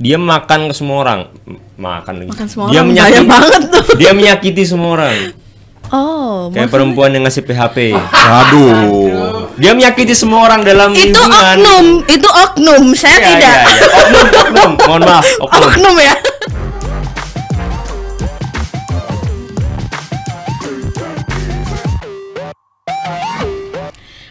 dia makan ke semua orang makan lagi makan semua dia orang menyakiti, banget tuh. dia menyakiti semua orang Oh, kayak perempuan yang ngasih PHP. Aduh. Dia menyakiti semua orang dalam itu lingkungan. oknum, itu oknum. Saya ya, tidak. Ya, ya. Oknum, oknum. Mohon maaf, oknum. Oknum ya.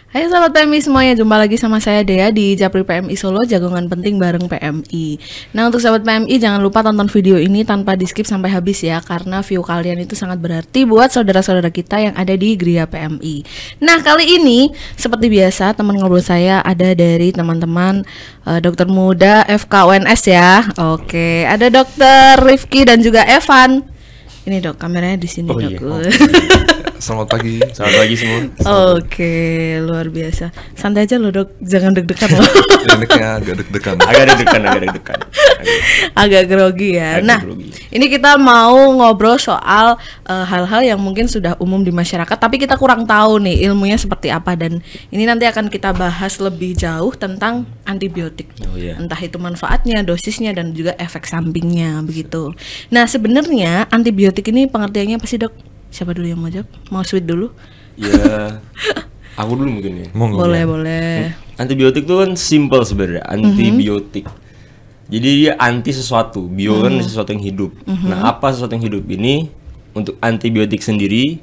Hai sahabat PMI semuanya, jumpa lagi sama saya Dea di Japri PMI Solo, jagongan penting bareng PMI Nah untuk sahabat PMI jangan lupa tonton video ini tanpa di skip sampai habis ya Karena view kalian itu sangat berarti buat saudara-saudara kita yang ada di Gria PMI Nah kali ini seperti biasa teman ngobrol saya ada dari teman-teman uh, dokter muda FKUNS ya Oke ada dokter Rifki dan juga Evan Ini dok kameranya di sini oh, dok iya. Selamat pagi. Selamat pagi semua. Oke, okay, luar biasa. Santai aja lo dok, jangan deg-degan loh. Enaknya agak deg-degan. agak deg-degan, agak deg-degan. Agak, grogi ya. Agak nah, grogi. ini kita mau ngobrol soal eh, hal-hal uh, yang mungkin sudah umum di masyarakat, tapi kita kurang tahu nih ilmunya seperti apa dan ini nanti akan kita bahas lebih jauh tentang antibiotik. Oh, yeah. Entah itu manfaatnya, dosisnya dan juga efek sampingnya begitu. Nah, sebenarnya antibiotik ini pengertiannya apa sih dok? siapa dulu yang mau jawab mau sweet dulu ya aku dulu mungkin ya Monggo boleh ya. boleh hmm, antibiotik tuh kan simple sebenarnya mhm. antibiotik mm -hmm. Jadi dia anti sesuatu, bio mm -hmm. sesuatu yang hidup. Mm -hmm. Nah, apa sesuatu yang hidup ini untuk antibiotik sendiri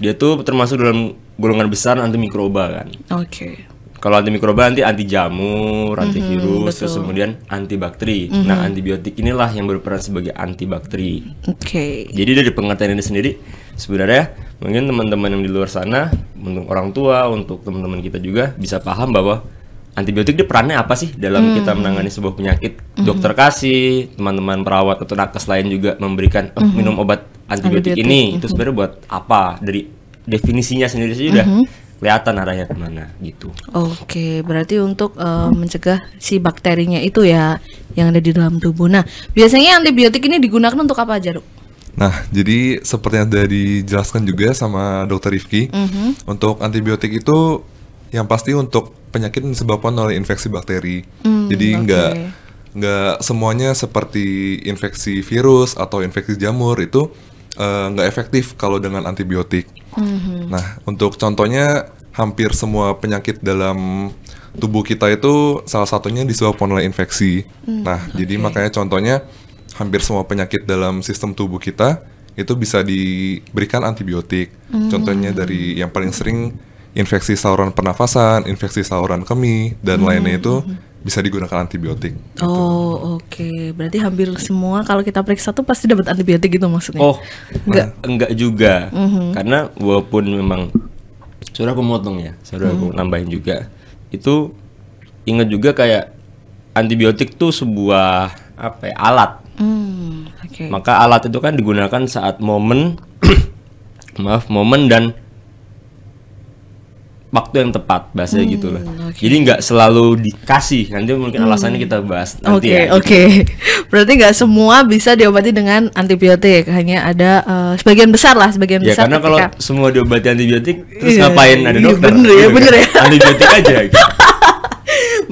dia tuh termasuk dalam golongan besar antimikroba kan. Oke. Okay. Kalau antimikroba nanti anti jamur, anti mm -hmm, terus kemudian antibakteri. Mm -hmm. Nah, antibiotik inilah yang berperan sebagai antibakteri. Oke. Okay. Jadi dari pengertian ini sendiri sebenarnya mungkin teman-teman yang di luar sana untuk orang tua untuk teman-teman kita juga bisa paham bahwa antibiotik dia perannya apa sih dalam hmm. kita menangani sebuah penyakit hmm. dokter kasih teman-teman perawat atau nakes lain juga memberikan oh, hmm. minum obat antibiotik, antibiotik. ini hmm. itu sebenarnya buat apa dari definisinya sendiri sih udah hmm kelihatan arahnya kemana gitu. Oke, berarti untuk uh, mencegah si bakterinya itu ya yang ada di dalam tubuh. Nah, biasanya antibiotik ini digunakan untuk apa aja, Dok? Nah, jadi seperti yang sudah dijelaskan juga sama dokter Rifki, mm -hmm. untuk antibiotik itu yang pasti untuk penyakit yang disebabkan oleh infeksi bakteri. Mm, jadi okay. nggak nggak semuanya seperti infeksi virus atau infeksi jamur itu uh, nggak efektif kalau dengan antibiotik. Mm -hmm. Nah, untuk contohnya hampir semua penyakit dalam tubuh kita itu salah satunya disebabkan oleh infeksi. Mm, nah, okay. jadi makanya contohnya hampir semua penyakit dalam sistem tubuh kita itu bisa diberikan antibiotik. Hmm. Contohnya dari yang paling sering infeksi saluran pernafasan, infeksi saluran kemih dan hmm. lainnya itu bisa digunakan antibiotik. Gitu. Oh oke, okay. berarti hampir semua kalau kita periksa tuh pasti dapat antibiotik gitu maksudnya? Oh enggak nah. enggak juga, hmm karena walaupun memang sudah aku motong ya, sudah hmm aku nambahin juga itu ingat juga kayak antibiotik tuh sebuah apa ya alat Hmm, okay. Maka alat itu kan digunakan saat momen maaf momen dan waktu yang tepat bahasanya hmm, gitu loh. Okay. Jadi nggak selalu dikasih. Nanti mungkin hmm. alasannya kita bahas nanti okay, ya. Oke, okay. oke. Berarti nggak semua bisa diobati dengan antibiotik. Hanya ada uh, sebagian besar lah, sebagian ya, besar. karena ketika... kalau semua diobati antibiotik, terus yeah, ngapain ada iya, dokter? Bener ya, gitu kan. bener ya. antibiotik aja. Gitu.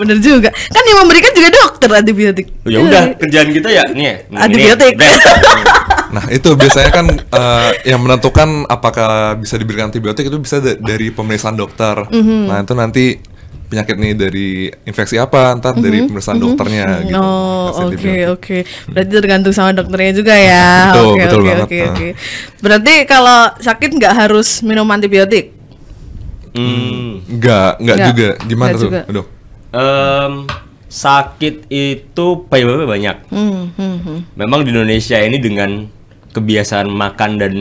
bener juga kan yang memberikan juga dokter antibiotik ya udah iya. kerjaan kita ya nih antibiotik nah itu biasanya kan uh, yang menentukan apakah bisa diberikan antibiotik itu bisa dari pemeriksaan dokter mm -hmm. nah itu nanti penyakit nih dari infeksi apa ntar dari mhm. pemeriksaan mm -hmm. dokternya Oh gitu. oke oke. Okay, okay. Berarti tergantung sama dokternya juga ya. Oke oke oke nah. oke. Berarti kalau sakit nggak harus minum antibiotik? Hmm. Nggak nggak juga. Gimana tuh, dok? um, sakit itu penyebabnya banyak. Hmm, hmm, hmm. Memang di Indonesia ini dengan kebiasaan makan dan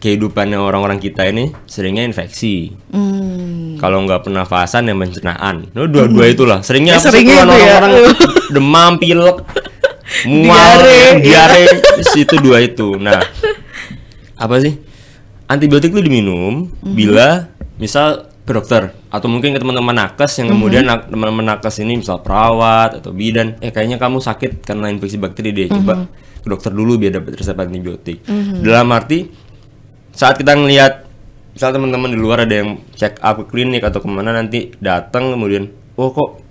kehidupannya orang-orang kita ini seringnya infeksi. Hmm. Kalau nggak pernafasan yang pencernaan. Nah, dua-dua hmm. itulah. Seringnya eh, ya, seringnya itu orang-orang ya. demam, pilek, mual, diare, itu dua itu. Nah, apa sih? Antibiotik itu diminum hmm. bila misal ke dokter atau mungkin ke teman-teman nakes yang mhm. kemudian mm-hmm. teman-teman nakes ini misal perawat atau bidan eh kayaknya kamu sakit karena infeksi bakteri deh coba mm-hmm. ke dokter dulu biar dapat resep antibiotik mm-hmm. dalam arti saat kita ngelihat misal teman-teman di luar ada yang check up ke klinik atau kemana nanti datang kemudian oh kok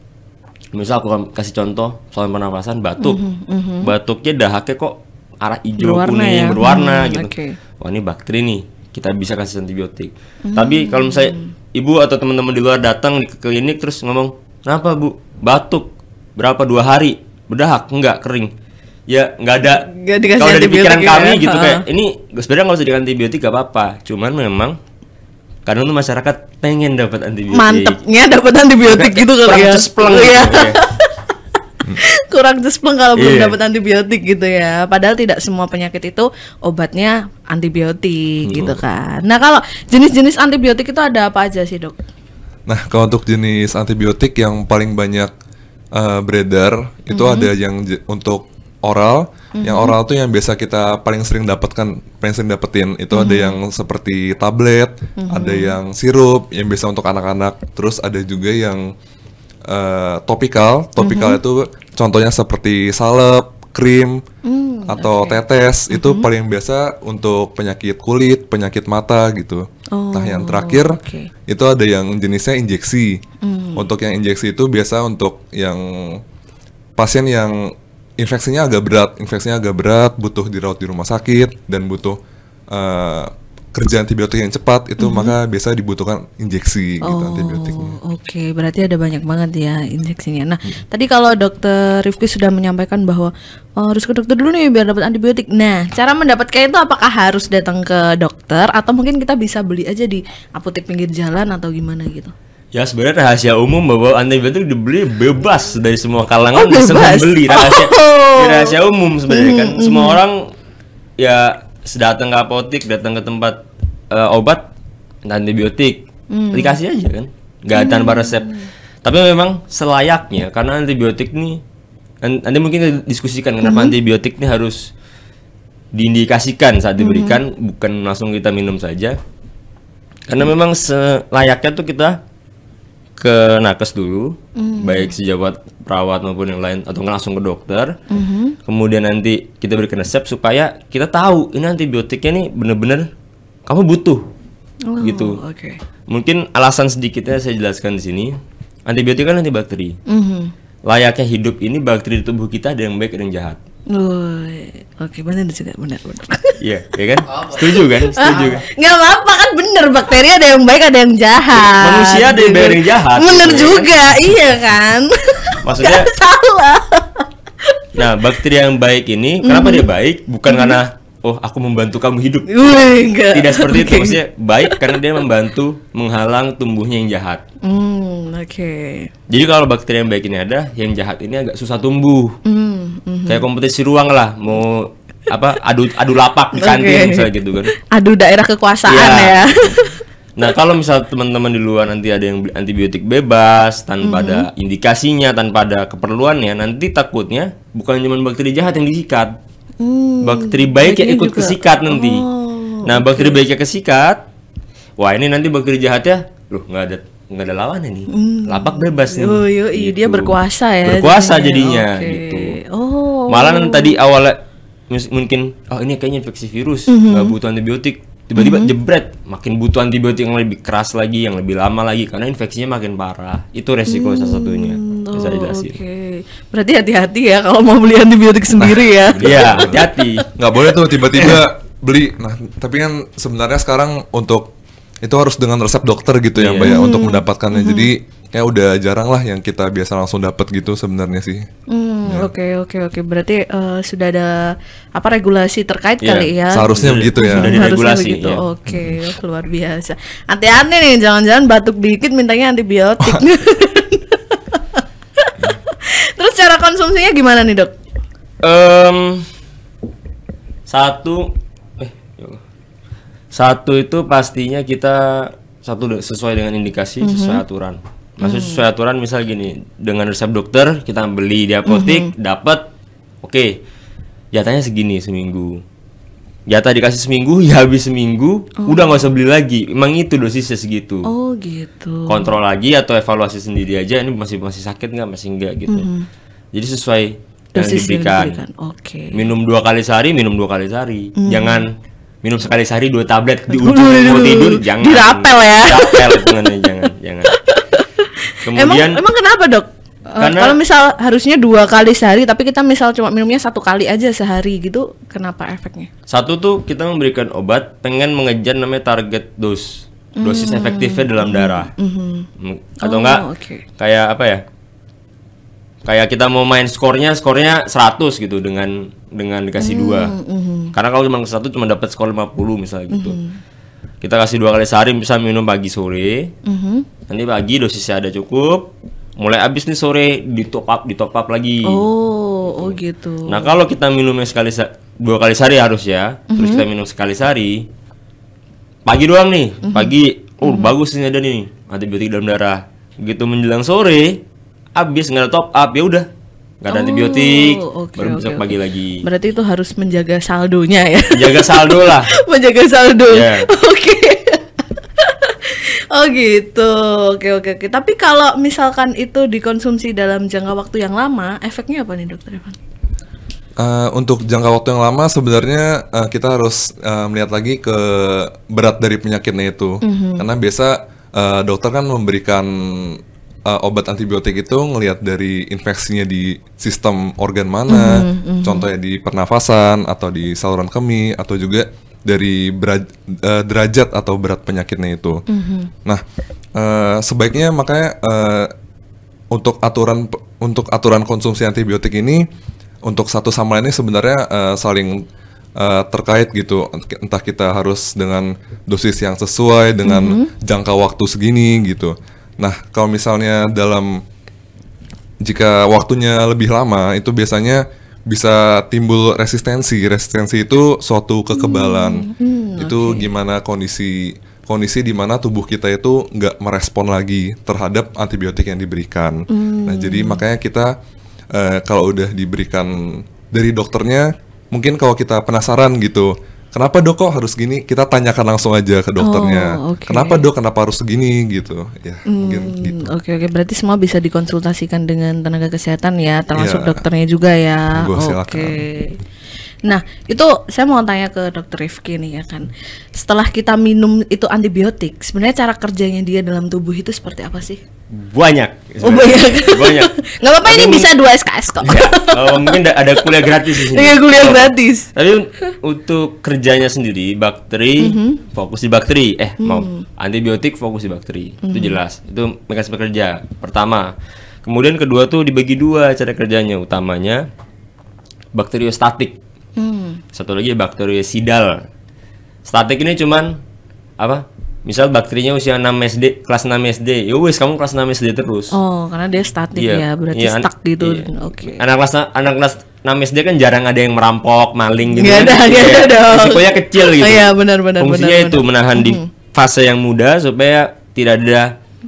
misal aku kasih contoh soal pernapasan batuk mm-hmm. batuknya dahaknya kok arah hijau berwarna kuning ya? berwarna hmm, gitu okay. wah ini bakteri nih kita bisa kasih antibiotik mm-hmm. tapi kalau misalnya ibu atau teman-teman di luar datang ke klinik terus ngomong kenapa bu batuk berapa dua hari berdahak nggak kering ya nggak ada kalau dari pikiran ya, kami gitu kayak ini sebenarnya nggak usah dikasih antibiotik gak apa-apa cuman memang karena tuh masyarakat pengen dapat antibiotik mantepnya dapat antibiotik gitu kali ya ya. kurang jespeng kalau belum iya. dapat antibiotik gitu ya. Padahal tidak semua penyakit itu obatnya antibiotik hmm. gitu kan. Nah, kalau jenis-jenis antibiotik itu ada apa aja sih, Dok? Nah, kalau untuk jenis antibiotik yang paling banyak uh, beredar itu mm -hmm. ada yang untuk oral, mm-hmm. yang oral tuh yang biasa kita paling sering dapatkan, paling sering dapetin itu mm-hmm. ada yang seperti tablet, mm-hmm. ada yang sirup yang biasa untuk anak-anak, terus ada juga yang uh, eh, topikal. Topikal mm -hmm. itu contohnya seperti salep, krim, mm, atau okay. tetes. Mm -hmm. Itu mhm. paling biasa untuk penyakit kulit, penyakit mata gitu. Oh, nah yang oh, terakhir okay. itu ada yang jenisnya injeksi. Mm. Untuk yang injeksi itu biasa untuk yang pasien yang infeksinya agak berat, infeksinya agak berat, butuh dirawat di rumah sakit dan butuh uh, kerja antibiotik yang cepat itu mm -hmm. maka biasa dibutuhkan injeksi gitu oh, gitu antibiotiknya. Oke, okay. berarti ada banyak banget ya injeksinya. Nah, hmm. tadi kalau dokter Rifki sudah menyampaikan bahwa oh, harus ke dokter dulu nih biar dapat antibiotik. Nah, cara mendapatkannya itu apakah harus datang ke dokter atau mungkin kita bisa beli aja di apotek pinggir jalan atau gimana gitu? Ya sebenarnya rahasia umum bahwa antibiotik dibeli bebas dari semua kalangan oh, bisa beli rahasia oh. rahasia umum sebenarnya kan -hmm. semua mm-hmm. orang ya datang ke apotek, datang ke tempat uh, obat antibiotik hmm. dikasih aja kan nggak hmm. tanpa resep hmm. tapi memang selayaknya karena antibiotik nih nanti mungkin diskusikan kenapa hmm. antibiotik nih harus diindikasikan saat diberikan hmm. bukan langsung kita minum saja karena memang selayaknya tuh kita ke nakes dulu, mm. baik sejawat perawat maupun yang lain atau langsung ke dokter. Mm -hmm. Kemudian nanti kita berikan resep supaya kita tahu ini antibiotiknya nih bener-bener kamu butuh. Oh, gitu. Okay. Mungkin alasan sedikitnya saya jelaskan di sini. Antibiotik kan antibakteri. Mm -hmm. Layaknya hidup ini bakteri di tubuh kita ada yang baik dan yang jahat. Oke benar juga benar benar. Iya, yeah, ya kan? Setuju kan? Ah, Setuju kan? Enggak apa-apa kan bener bakteri ada yang baik ada yang jahat. Manusia ada yang baik yang jahat. Bener gitu, juga, kan? iya kan? Maksudnya Gak salah. Nah, bakteri yang baik ini kenapa mm -hmm. dia baik? Bukan mm -hmm. karena oh aku membantu kamu hidup. Ui, enggak. Tidak seperti okay. itu maksudnya baik karena dia membantu menghalang tumbuhnya yang jahat. Mm, oke. Okay. Jadi kalau bakteri yang baik ini ada, yang jahat ini agak susah tumbuh. Mm, mm -hmm. Mhm. Kayak kompetisi ruang lah, mau apa adu adu lapak di kantin okay. misalnya gitu kan. Adu daerah kekuasaan iya. ya. ya. Nah, kalau misal teman-teman di luar nanti ada yang antibiotik bebas tanpa mm -hmm. ada mhm. indikasinya, tanpa ada keperluannya, nanti takutnya bukan cuma bakteri jahat yang disikat. Hmm, bakteri baik ya ikut juga. kesikat nanti. Oh, nah, bakteri okay. baiknya kesikat. Wah, ini nanti bakteri jahat ya loh nggak ada nggak ada lawannya nih. Hmm. Lapak bebas nih. Oh, yo, iya, gitu. dia berkuasa ya. Berkuasa jadinya, jadinya okay. gitu. Oh. Malah nanti tadi awalnya mungkin oh ini kayaknya infeksi virus, mhm. nggak mm -hmm. butuh antibiotik. Tiba-tiba mm -hmm. jebret, makin butuh antibiotik yang lebih keras lagi, yang lebih lama lagi karena infeksinya makin parah. Itu resiko mm -hmm. salah satunya dijelasin. Oke. Okay. Berarti hati-hati ya kalau mau beli antibiotik sendiri nah, ya. Iya, hati-hati. Nggak boleh tuh tiba-tiba beli. Nah, tapi kan sebenarnya sekarang untuk itu harus dengan resep dokter gitu yeah. ya, iya. Mbak ya, hmm. untuk mendapatkannya. Hmm. Jadi ya udah jarang lah yang kita biasa langsung dapat gitu sebenarnya sih. Hmm, ya. Oke oke oke. Berarti uh, sudah ada apa regulasi terkait yeah. kali ya? Seharusnya begitu ya. Sudah regulasi. Ya. Oke okay. Hmm. luar biasa. Hati-hati nih, jangan-jangan batuk dikit mintanya antibiotik. cara konsumsinya gimana nih dok? Um, satu, eh, ya satu itu pastinya kita satu sesuai dengan indikasi, mm -hmm. sesuai aturan. Maksud hmm. sesuai aturan misal gini, dengan resep dokter kita beli di apotek, mm -hmm. dapat, oke, okay, jatahnya segini seminggu. Jatah dikasih seminggu, ya habis seminggu, oh. udah nggak usah beli lagi. Emang itu dosisnya segitu. Oh gitu. Kontrol lagi atau evaluasi sendiri aja. Ini masih masih sakit nggak, masih enggak gitu. Mm -hmm. Jadi sesuai yang diberikan. diberikan. Oke. Okay. Minum dua kali sehari, minum dua kali sehari. Hmm. Jangan minum sekali sehari dua tablet di ujung mau tidur jangan. Dirapel ya. Dirapel jangan jangan jangan. Kemudian Emang emang kenapa, Dok? Eh, Karena, kalau misal harusnya dua kali sehari, tapi kita misal cuma minumnya satu kali aja sehari gitu, kenapa efeknya? Satu tuh kita memberikan obat pengen mengejar namanya target dose, dosis mm. efektifnya dalam darah, mm -hmm. atau oh, enggak? Okay. Kayak apa ya? kayak kita mau main skornya skornya 100 gitu dengan dengan dikasih dua mm -hmm. karena kalau cuma satu cuma dapat skor 50 misalnya gitu mm -hmm. kita kasih dua kali sehari bisa minum pagi sore mm -hmm. nanti pagi dosisnya ada cukup mulai habis nih sore di top up di top up lagi oh, oh gitu. oh gitu nah kalau kita minumnya sekali dua kali sehari harus ya mm -hmm. terus kita minum sekali sehari pagi doang nih mm -hmm. pagi oh mm -hmm. bagus ini ada nih antibiotik dalam darah gitu menjelang sore abis nggak ada top up ya udah nggak ada oh, antibiotik okay, baru okay, besok okay. pagi lagi berarti itu harus menjaga saldonya ya menjaga saldo lah menjaga saldo yeah. oke okay. Oh gitu, oke oke oke. Tapi kalau misalkan itu dikonsumsi dalam jangka waktu yang lama, efeknya apa nih dokter Evan? Uh, untuk jangka waktu yang lama sebenarnya uh, kita harus uh, melihat lagi ke berat dari penyakitnya itu, mm -hmm. karena biasa uh, dokter kan memberikan uh, obat antibiotik itu ngelihat dari infeksinya di sistem organ mana, mm -hmm. contohnya di pernafasan atau di saluran kemih atau juga dari beraj, uh, eh, derajat atau berat penyakitnya itu. Mm -hmm. Nah, uh, sebaiknya makanya uh, untuk aturan untuk aturan konsumsi antibiotik ini untuk satu sama lainnya sebenarnya uh, saling uh, terkait gitu entah kita harus dengan dosis yang sesuai dengan mm -hmm. jangka waktu segini gitu Nah, kalau misalnya dalam jika waktunya lebih lama itu biasanya bisa timbul resistensi. Resistensi itu suatu kekebalan. Hmm, hmm, hmm itu okay. gimana kondisi kondisi di mana tubuh kita itu nggak merespon lagi terhadap antibiotik yang diberikan. Hmm. Nah, jadi makanya kita eh, kalau udah diberikan dari dokternya, mungkin kalau kita penasaran gitu, kenapa dok kok harus gini? Kita tanyakan langsung aja ke dokternya. Oh, okay. Kenapa dok? Kenapa harus segini gitu? Ya, hmm, mungkin gitu. Oke okay, oke, okay. berarti semua bisa dikonsultasikan dengan tenaga kesehatan ya, termasuk yeah. dokternya juga ya. Oke. Okay. Nah, itu saya mau tanya ke dokter Rifki nih ya kan. Setelah kita minum itu antibiotik, sebenarnya cara kerjanya dia dalam tubuh itu seperti apa sih? Banyak. Oh, banyak. banyak. nggak apa-apa ini bisa dua SKS kok. Ya, oh, mungkin ada kuliah gratis di sini. Iya, kuliah gratis. Tapi untuk kerjanya sendiri bakteri mm -hmm. fokus di bakteri. Eh, mm. mau antibiotik fokus di bakteri. Mm -hmm. Itu jelas. Itu mekanisme kerja pertama. Kemudian kedua tuh dibagi dua cara kerjanya. Utamanya bakteriostatik. Mm. Satu lagi bakteriosidal. Statik ini cuman apa? misal bakterinya usia 6 SD kelas 6 SD ya wis kamu kelas 6 SD terus oh karena dia statik gitu yeah. ya berarti yeah, stuck gitu yeah. oke okay. anak kelas anak kelas 6 SD kan jarang ada yang merampok maling gitu gak kan. ada gak iya. ada dong risikonya kecil gitu oh, iya benar benar fungsinya benar, itu benar. menahan di fase yang muda supaya tidak ada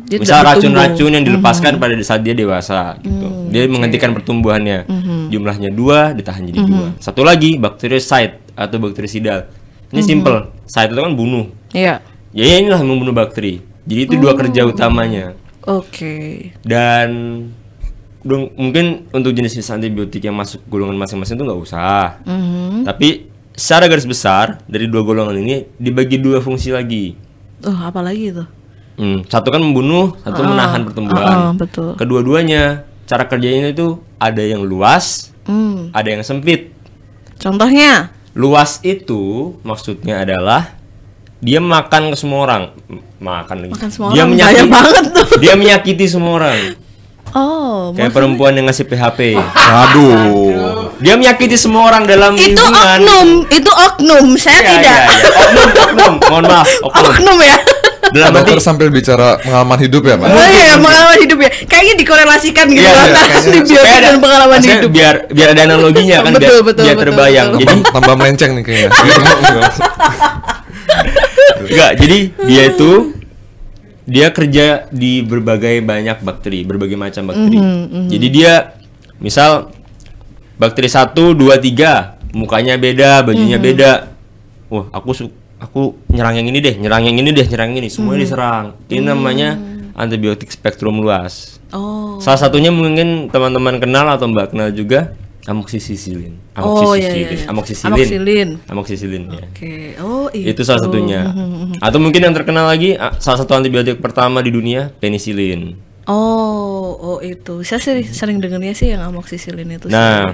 dia misal racun-racun yang dilepaskan mm -hmm. pada saat dia dewasa gitu mm, dia okay. menghentikan pertumbuhannya mm -hmm. jumlahnya dua ditahan jadi mm -hmm. dua mm-hmm. satu lagi bakteriside atau bakterisidal ini mm -hmm. simple side itu kan bunuh yeah Ya, ya inilah membunuh bakteri jadi itu hmm. dua oh. kerja utamanya oke okay. dan dong mungkin untuk jenis-jenis antibiotik yang masuk golongan masing-masing itu nggak usah mm -hmm. tapi secara garis besar dari dua golongan ini dibagi dua fungsi lagi oh apa lagi itu hmm, satu kan membunuh satu uh, menahan pertumbuhan uh, uh, kedua-duanya cara kerjanya itu ada yang luas mm. ada yang sempit contohnya luas itu maksudnya adalah dia makan ke semua orang makan lagi makan semua dia orang menyakiti banget tuh. dia menyakiti semua orang Oh, kayak perempuan yang ngasih PHP. Aduh. Dia menyakiti semua orang dalam itu lingkungan. oknum, itu oknum. Saya ya, tidak. Ya, ya. Oknum, oknum. Mohon maaf, oknum. Oknum ya. Dalam dokter sambil bicara pengalaman hidup ya, Pak. Oh iya, pengalaman hidup ya. Kayaknya dikorelasikan gitu iya, ya, antara di simbiosis dan pengalaman hidup. Biar biar ada analoginya kan betul, biar, betul, biar betul, terbayang. Betul, Jadi tambah melenceng nih kayaknya. Enggak, jadi dia itu dia kerja di berbagai banyak bakteri, berbagai macam bakteri. Mm -hmm, mm -hmm. Jadi dia misal bakteri 1 2 3, mukanya beda, bajunya mm -hmm. beda. Wah, aku aku nyerang yang ini deh, nyerang yang ini deh, nyerang yang ini, semua mm -hmm. diserang. Ini mm -hmm. namanya antibiotik spektrum luas. Oh. Salah satunya mungkin teman-teman kenal atau Mbak kenal juga amoxicillin amoxicillin oh, iya, iya, iya. amoxicillin amoxicillin, ya. oke okay. oh itu. itu salah satunya hmm, hmm, hmm. atau mungkin yang terkenal lagi salah satu antibiotik pertama di dunia penicillin oh oh itu saya sih sering dengarnya sih yang amoxicillin itu nah sih.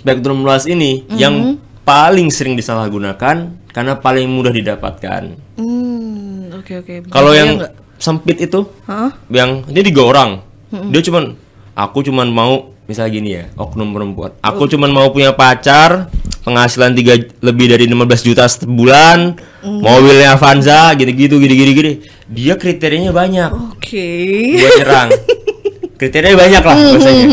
spektrum luas ini mm -hmm. yang paling sering disalahgunakan karena paling mudah didapatkan hmm oke okay, oke okay. kalau yang enggak? sempit itu huh? yang ini digorang mm -hmm. dia cuman aku cuman mau misal gini ya oknum perempuan aku oh. cuman mau punya pacar penghasilan tiga lebih dari 15 juta sebulan mm. mobilnya Avanza gitu-gitu gini-gini gini dia kriterianya banyak oke okay. dia nyerang kriterianya banyak lah biasanya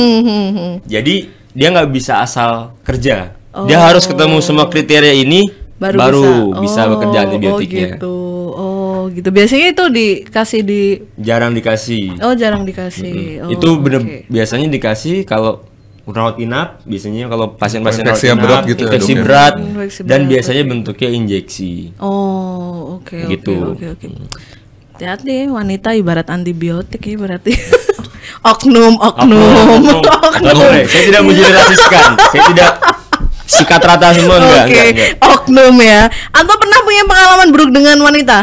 jadi dia nggak bisa asal kerja oh. dia harus ketemu semua kriteria ini baru, baru bisa, oh, bekerja antibiotiknya oh, gitu gitu. Biasanya itu dikasih di jarang dikasih. Oh, jarang dikasih. Mm -hmm. oh, itu bener okay. biasanya dikasih kalau rawat inap biasanya kalau pasien-pasien rawat inap berat gitu ya, infeksi ya, berat ya. dan biasanya bentuknya injeksi. Oh, oke okay, gitu. Oke, okay, oke. Okay, okay. hati wanita ibarat antibiotik ya berarti. oknum, oknum, oknum. oknum. oknum. oknum. Saya tidak menjeneralisasikan. Saya tidak sikat rata semua enggak, okay. enggak, enggak. oknum ya atau pernah punya pengalaman buruk dengan wanita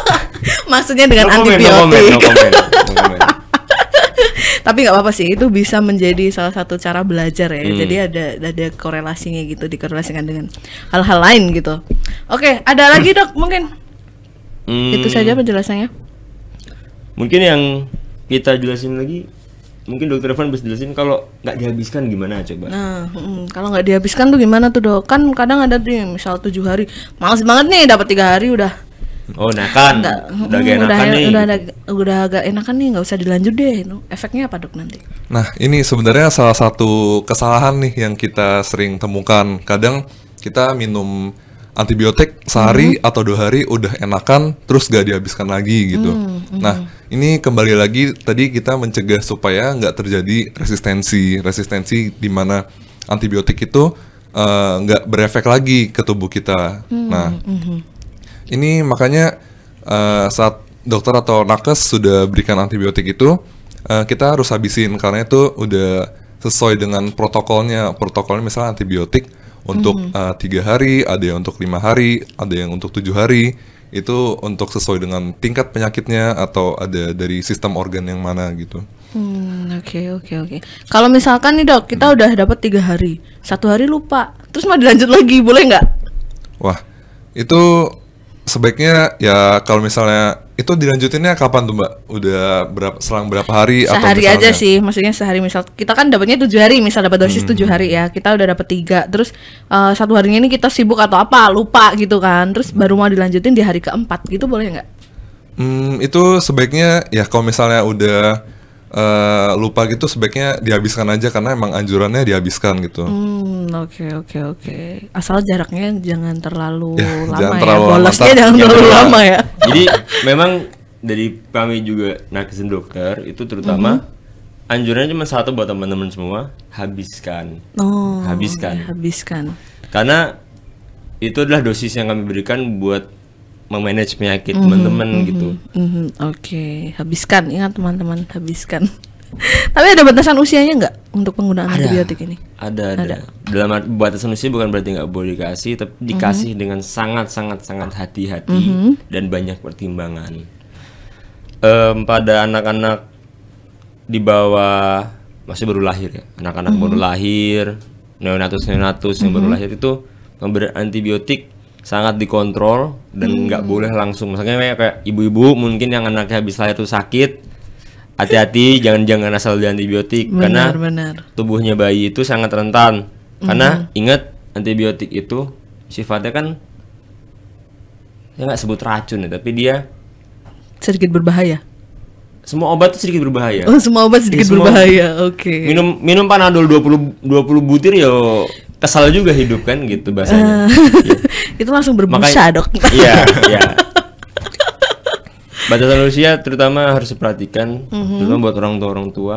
maksudnya dengan no antibiotik no comment, no comment, tapi nggak apa-apa sih itu bisa menjadi salah satu cara belajar ya hmm. jadi ada ada korelasinya gitu dikorelasikan dengan hal-hal lain gitu oke ada lagi dok mungkin hmm. itu saja penjelasannya mungkin yang kita jelasin lagi mungkin dokter Evan bisa jelasin kalau nggak dihabiskan gimana coba? Nah, mm, kalau nggak dihabiskan tuh gimana tuh dok? Kan kadang ada tuh misal tujuh hari, males banget nih dapat tiga hari udah. Oh, nah kan, udah enakan udah, Udah, udah, udah agak enakan nih, nggak usah dilanjut deh. Efeknya apa dok nanti? Nah, ini sebenarnya salah satu kesalahan nih yang kita sering temukan. Kadang kita minum antibiotik sehari hmm. atau dua hari udah enakan terus gak dihabiskan lagi gitu. mm Hmm. Nah ini kembali lagi tadi kita mencegah supaya nggak terjadi resistensi resistensi di mana antibiotik itu nggak eh, uh, berefek lagi ke tubuh kita. Hmm. Nah mm-hmm. ini makanya uh, saat dokter atau nakes sudah berikan antibiotik itu uh, kita harus habisin karena itu udah sesuai dengan protokolnya protokolnya misalnya antibiotik untuk mhm. eh, tiga mm uh, hari, ada yang untuk lima hari, ada yang untuk tujuh hari. Itu untuk sesuai dengan tingkat penyakitnya atau ada dari sistem organ yang mana gitu. Hmm, oke oke oke. Kalau misalkan nih dok, kita hmm. udah dapat tiga hari, satu hari lupa, terus mau dilanjut lagi boleh nggak? Wah, itu sebaiknya ya kalau misalnya itu dilanjutinnya kapan tuh mbak? Udah berapa selang berapa hari? Sehari atau aja sih, maksudnya sehari misal kita kan dapatnya tujuh hari, misal dapat dosis hmm. tujuh hari ya, kita udah dapat tiga, terus uh, satu harinya ini kita sibuk atau apa lupa gitu kan, terus baru mau dilanjutin di hari keempat gitu boleh nggak? Hmm, itu sebaiknya ya kalau misalnya udah uh, lupa gitu sebaiknya dihabiskan aja karena emang anjurannya dihabiskan gitu. Hmm, oke oke oke. Asal jaraknya jangan terlalu ya, lama jangan terlalu ya. Bolosnya jangan ya, terlalu lama ya. Jadi memang dari kami juga nakesin dokter itu terutama mm -hmm anjurannya cuma satu buat teman-teman semua habiskan oh, habiskan ya, habiskan karena itu adalah dosis yang kami berikan buat memanage penyakit mm teman-teman mm -hmm, gitu. Mm -hmm, Oke, okay. habiskan ingat teman-teman habiskan. Tapi ada batasan usianya nggak untuk penggunaan ada, antibiotik ini? Ada, ada. ada. Dalam batasan usia bukan berarti nggak boleh dikasih, tapi mhm. dikasih mm -hmm. dengan sangat sangat sangat hati-hati mm -hmm. dan banyak pertimbangan. Um, pada anak-anak di bawah masih baru lahir ya, anak-anak mm -hmm. baru lahir, neonatus neonatus mm -hmm. yang baru mhm. lahir itu memberi antibiotik sangat dikontrol dan hmm. nggak hmm. boleh langsung misalnya kayak ibu-ibu mungkin yang anaknya habis lahir itu sakit hati-hati jangan jangan asal di antibiotik benar, karena benar. tubuhnya bayi itu sangat rentan karena hmm. ingat antibiotik itu sifatnya kan ya nggak sebut racun ya tapi dia sedikit berbahaya semua obat itu sedikit berbahaya. Oh, semua obat sedikit ya, semua berbahaya. Oke. Okay. Minum minum Panadol 20 20 butir ya kesal juga hidup kan gitu bahasanya. Uh. itu langsung berbusa Makanya, dok iya iya batasan usia terutama harus diperhatikan mm -hmm. terutama buat orang tua orang tua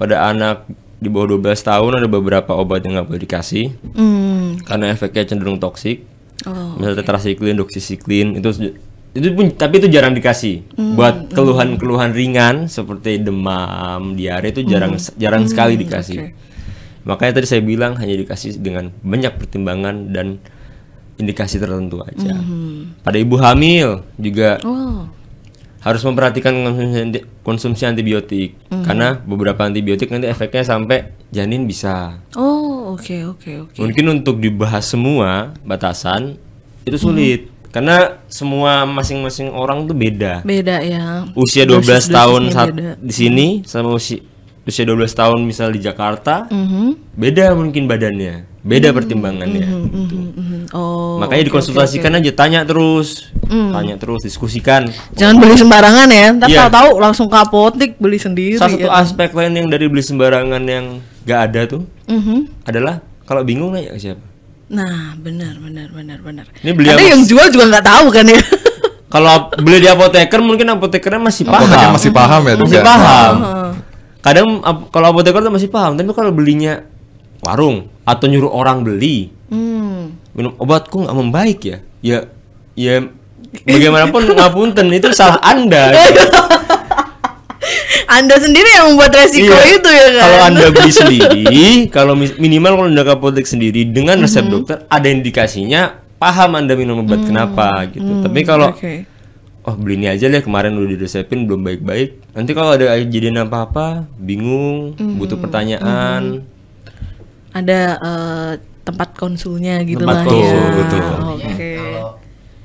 pada anak di bawah 12 tahun ada beberapa obat yang nggak boleh dikasih mm. karena efeknya cenderung toksik oh, misalnya okay. tetrasiklin doksisiklin itu itu pun tapi itu jarang dikasih mm, buat hmm. keluhan-keluhan ringan seperti demam diare itu jarang mm, jarang mm, sekali hmm, dikasih okay. makanya tadi saya bilang hanya dikasih dengan banyak pertimbangan dan indikasi tertentu aja. Mm-hmm. Pada ibu hamil juga oh. harus memperhatikan konsumsi, konsumsi antibiotik mm-hmm. karena beberapa antibiotik nanti efeknya sampai janin bisa. Oh, oke okay, oke okay, oke. Okay. Mungkin untuk dibahas semua batasan itu mhm. sulit. Mm-hmm. Karena semua masing-masing orang tuh beda. Beda ya. Usia 12 dosis, tahun saat mhm. di sini sama usia usia 12 tahun misal di Jakarta, mm -hmm. beda mungkin badannya beda hmm. pertimbangannya mm -hmm, gitu. Mm -hmm, mm Oh, makanya okay, dikonsultasikan okay, aja tanya terus mm. tanya terus diskusikan jangan beli sembarangan ya tapi yeah. tahu langsung kapotik beli sendiri salah satu ya. Kan? aspek lain yang dari beli sembarangan yang gak ada tuh mm -hmm. adalah kalau bingung nanya ke siapa nah benar benar benar benar ini beli ada yang jual juga nggak tahu kan ya kalau beli di apoteker mungkin apotekernya masih paham apotekernya masih paham ya masih ya? paham uh-huh. kadang ap kalau apoteker tuh masih paham tapi kalau belinya warung atau nyuruh orang beli hmm. minum obat kok nggak membaik ya ya ya bagaimanapun ngapunten itu salah anda gitu. Anda sendiri yang membuat resiko iya. itu ya kan. Kalau Anda beli sendiri, kalau minimal kalau Anda ke sendiri dengan resep mm -hmm. dokter ada indikasinya paham Anda minum obat mm -hmm. kenapa gitu. Mm -hmm. Tapi kalau okay. oh beli ini aja deh kemarin udah diresepin belum baik-baik. Nanti kalau ada kejadian apa-apa bingung, mm -hmm. butuh pertanyaan. Mm ada uh, tempat konsulnya gitu tempat lah konsul, ya. Betul. Oke. Okay. Kalau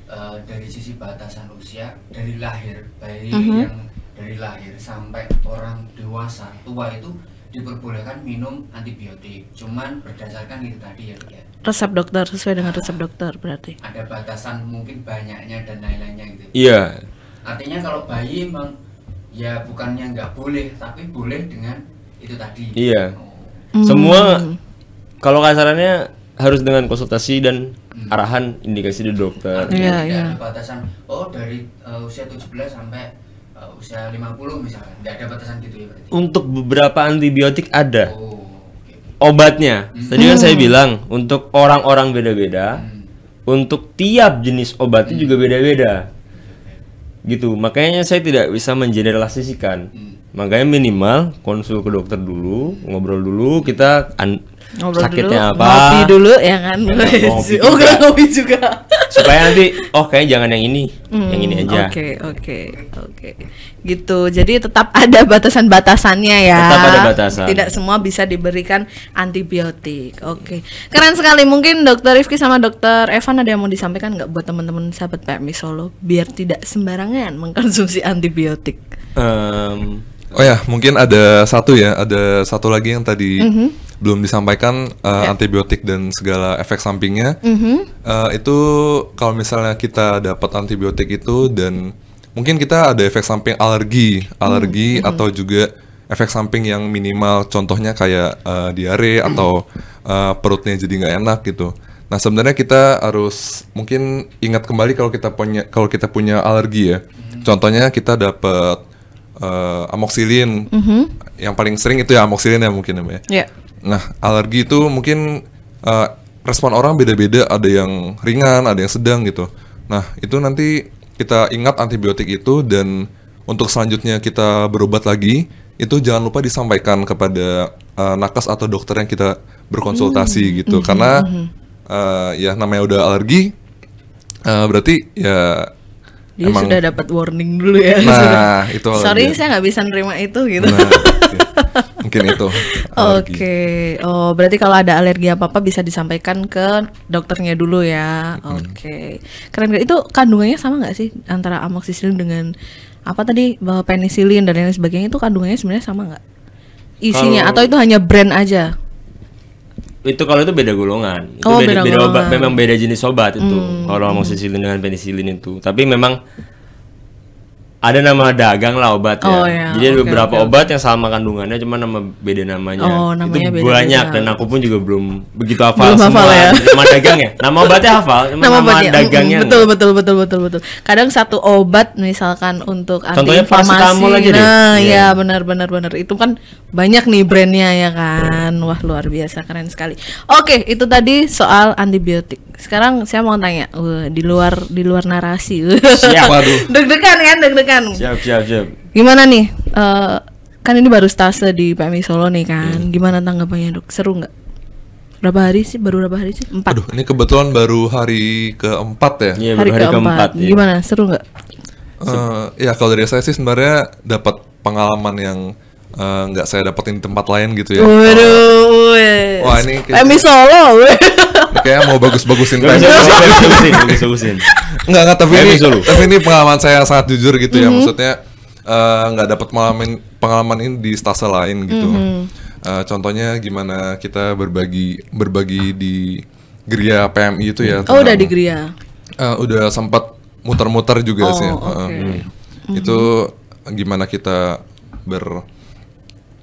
uh, dari sisi batasan usia dari lahir bayi mm -hmm. yang dari lahir sampai orang dewasa tua itu diperbolehkan minum antibiotik. Cuman berdasarkan itu tadi ya. Resep dokter sesuai dengan resep dokter berarti. Ada batasan mungkin banyaknya dan lain-lainnya gitu. Iya. Yeah. Artinya kalau bayi memang ya bukannya nggak boleh tapi boleh dengan itu tadi. Iya. Yeah. Oh. Mm. Semua hmm kalau kasarannya harus dengan konsultasi dan arahan indikasi dari dokter. Iya, iya. iya. Ada batasan oh dari uh, usia 17 sampai uh, usia 50 misalnya. Enggak ada batasan gitu ya berarti. Untuk beberapa antibiotik ada. Oh, okay. Obatnya. Hmm. Tadi kan hmm. saya bilang untuk orang-orang beda-beda. Hmm. Untuk tiap jenis obatnya hmm. juga beda-beda. Hmm. Gitu. Makanya saya tidak bisa mengeneralisasikan. Hmm. Makanya minimal konsul ke dokter dulu, ngobrol dulu, kita Ngobrol sakitnya dulu, apa ngopi dulu ya kan ngopi oh gak ngopi juga supaya nanti oh kayaknya jangan yang ini hmm, yang ini aja oke okay, oke okay, oke okay. gitu jadi tetap ada batasan batasannya ya tetap ada batasan tidak semua bisa diberikan antibiotik oke okay. keren sekali mungkin dokter Rifki sama dokter Evan ada yang mau disampaikan nggak buat teman-teman sahabat PMI Solo biar tidak sembarangan mengkonsumsi antibiotik um, Gitu. Oh ya, mungkin ada satu ya, ada satu lagi yang tadi mm -hmm. belum disampaikan uh, eh, yeah. antibiotik dan segala efek sampingnya. Mm -hmm. uh, itu kalau misalnya kita dapat antibiotik itu dan mungkin kita ada efek samping alergi, alergi mm -hmm. atau juga efek samping yang minimal, contohnya kayak uh, diare atau uh, perutnya jadi nggak enak gitu. Nah sebenarnya kita harus mungkin ingat kembali kalau kita punya kalau kita punya alergi ya. Mm -hmm. Contohnya kita dapat uh, amoxilin. Mm -hmm. Yang paling sering itu ya amoxilin ya mungkin ya Yeah. Iya. Nah, alergi itu mungkin uh, respon orang beda-beda, ada yang ringan, ada yang sedang gitu. Nah, itu nanti kita ingat antibiotik itu dan untuk selanjutnya kita berobat lagi, itu jangan lupa disampaikan kepada uh, nakes atau dokter yang kita berkonsultasi mm. gitu. Mm -hmm. Karena uh, ya namanya udah alergi, uh, berarti ya dia Emang, sudah dapat warning dulu ya. Nah, itu. Sorry, dia. saya nggak bisa nerima itu gitu. Nah, mungkin itu. Oke, okay. oh berarti kalau ada alergi apa apa bisa disampaikan ke dokternya dulu ya. Oke, okay. keren keren. Itu kandungannya sama nggak sih antara amoxicillin dengan apa tadi penicillin dan lain sebagainya itu kandungannya sebenarnya sama nggak? Isinya kalau, atau itu hanya brand aja? itu kalau itu beda golongan itu oh, beda, beda, beda obat memang beda jenis obat itu hmm. kalau amoxicillin dengan penicillin itu tapi memang ada nama dagang lah obatnya. Oh, ya. Jadi ada beberapa okay, obat okay. yang sama kandungannya cuma nama beda namanya. Oh, namanya itu beda, banyak beda. dan aku pun juga belum begitu hafal belum semua hafal ya. nama dagang ya. Nama obatnya hafal, nama, nama, obatnya. dagangnya. Betul betul betul betul betul betul. Kadang satu obat misalkan untuk Contohnya paracetamol aja deh. Nah, yeah. Iya, benar benar benar. Itu kan banyak nih brandnya ya kan. Wah, luar biasa keren sekali. Oke, itu tadi soal antibiotik. Sekarang saya mau tanya, uh, di luar di luar narasi. Siap, tuh? deg-degan kan, deg-degan kan siap siap siap gimana nih uh, kan ini baru stase di PMI Solo nih kan hmm. gimana tanggapannya dok seru nggak berapa hari sih baru berapa hari sih empat Aduh, ini kebetulan baru hari keempat ya iya, hari, hari keempat, keempat ya. gimana seru nggak uh, ya kalau dari saya sih sebenarnya dapat pengalaman yang eh, nggak uh, saya dapetin di tempat lain gitu ya. Waduh, uh, wah ini kayak, PMI gitu. Solo, kayak mau bagus-bagusin bagus-bagusin, bagusin bagus bagusin Enggak enggak tapi ini tapi ini pengalaman saya sangat jujur gitu ya mhm. maksudnya eh, nggak uh, dapat pengalaman pengalaman ini di stase lain gitu. uh, contohnya gimana kita berbagi berbagi di Geria PMI itu ya. Oh, udah di Geria. Uh, udah sempat muter-muter juga oh, sih. Okay. Uh, mm Itu gimana kita ber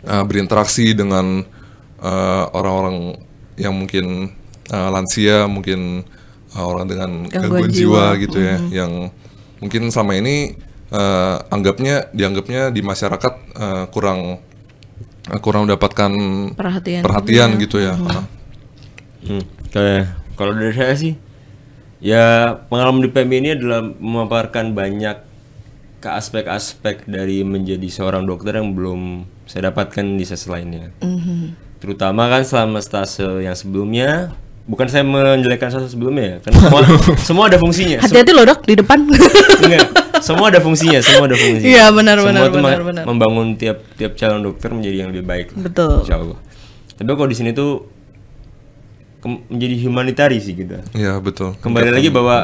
uh, berinteraksi dengan orang-orang uh, yang mungkin uh, lansia, mungkin orang dengan gangguan, jiwa, jiwa gitu ya, mm -hmm. yang mungkin selama ini uh, anggapnya dianggapnya di masyarakat uh, kurang uh, kurang mendapatkan perhatian, perhatian ya. gitu ya. Mm -hmm. Hmm. Kayak kalau dari saya sih, ya pengalaman di PMI ini adalah memaparkan banyak ke aspek-aspek dari menjadi seorang dokter yang belum saya dapatkan di sesi lainnya. Mm -hmm. Terutama kan selama stase yang sebelumnya bukan saya menjelekkan sosok sebelumnya ya kan semua semua ada fungsinya hati-hati loh dok di depan enggak semua ada fungsinya semua ada fungsinya iya benar semua benar benar, benar membangun tiap tiap calon dokter menjadi yang lebih baik betul insya Allah tapi kalau di sini tuh menjadi humanitari sih kita iya betul kembali betul. lagi bahwa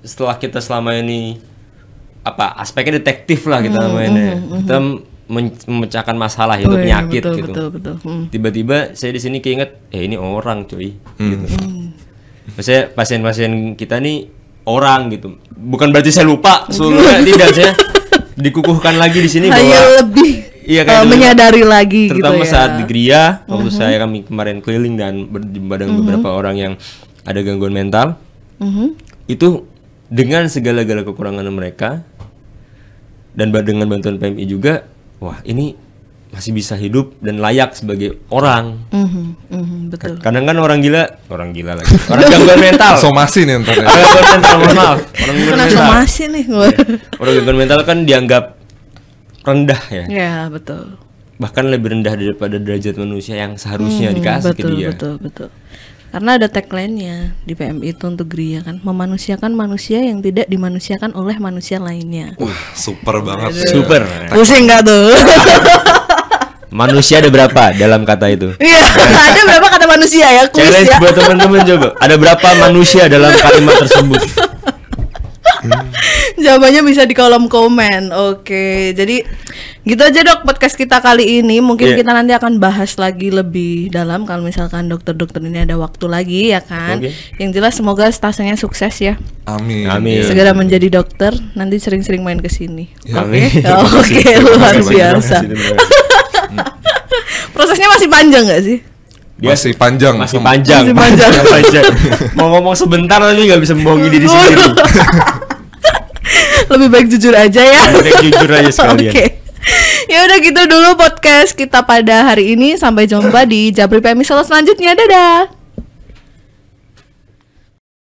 setelah kita selama ini apa aspeknya detektif lah kita hmm, namanya hmm, hmm, hmm, kita memecahkan masalah itu oh, iya, penyakit betul, gitu. Betul, betul. Hmm. Tiba-tiba saya di sini keinget, eh ini orang cuy. Hmm. Gitu. Hmm. Maksudnya pasien-pasien kita nih orang gitu. Bukan berarti saya lupa, seluruhnya tidak saya dikukuhkan lagi di sini bahwa lebih Iya kayak uh, gitu. menyadari lagi gitu terutama gitu ya. saat di Gria waktu uh -huh. saya kami kemarin keliling dan berjumpa dengan uh -huh. beberapa orang yang ada gangguan mental. Uh -huh. Itu dengan segala-gala kekurangan mereka dan dengan bantuan PMI juga wah ini masih bisa hidup dan layak sebagai orang. Mm -hmm, mm -hmm, betul. Kadang kan orang gila, orang gila lagi. Orang gangguan mental. Somasi nih entar. Orang gangguan mental, mohon maaf. Orang gangguan mental. Somasi nih gue. Iya. Orang gangguan mental kan dianggap rendah ya. Ya, betul. Bahkan lebih rendah daripada derajat manusia yang seharusnya hmm, dikasih betul, ke dia. Betul, betul, betul karena ada tagline-nya di PMI itu untuk Gria ya kan memanusiakan manusia yang tidak dimanusiakan oleh manusia lainnya. Wah, super banget. Aduh. Super. Pusing gak tuh? manusia ada berapa dalam kata itu? Iya, ada berapa kata manusia ya? Kuis Challenge ya. buat teman-teman coba. Ada berapa manusia dalam kalimat tersebut? Jawabannya bisa di kolom komen. Oke, jadi Gitu aja dok podcast kita kali ini. Mungkin yeah. kita nanti akan bahas lagi lebih dalam kalau misalkan dokter-dokter ini ada waktu lagi ya kan. Okay. Yang jelas semoga stasenya sukses ya. Amin. Amin. Iya. Segera menjadi dokter. Nanti sering-sering main ke sini. Oke. Oke luar biasa. Prosesnya masih panjang gak sih? Dia masih panjang. Masih panjang. Masih panjang. panjang. panjang. Mau ngomong sebentar tapi gak bisa membohongi diri sendiri. Lebih baik jujur aja ya. Lebih baik jujur aja sekalian. Okay ya udah gitu dulu podcast kita pada hari ini sampai jumpa di Jabri Pemi selanjutnya dadah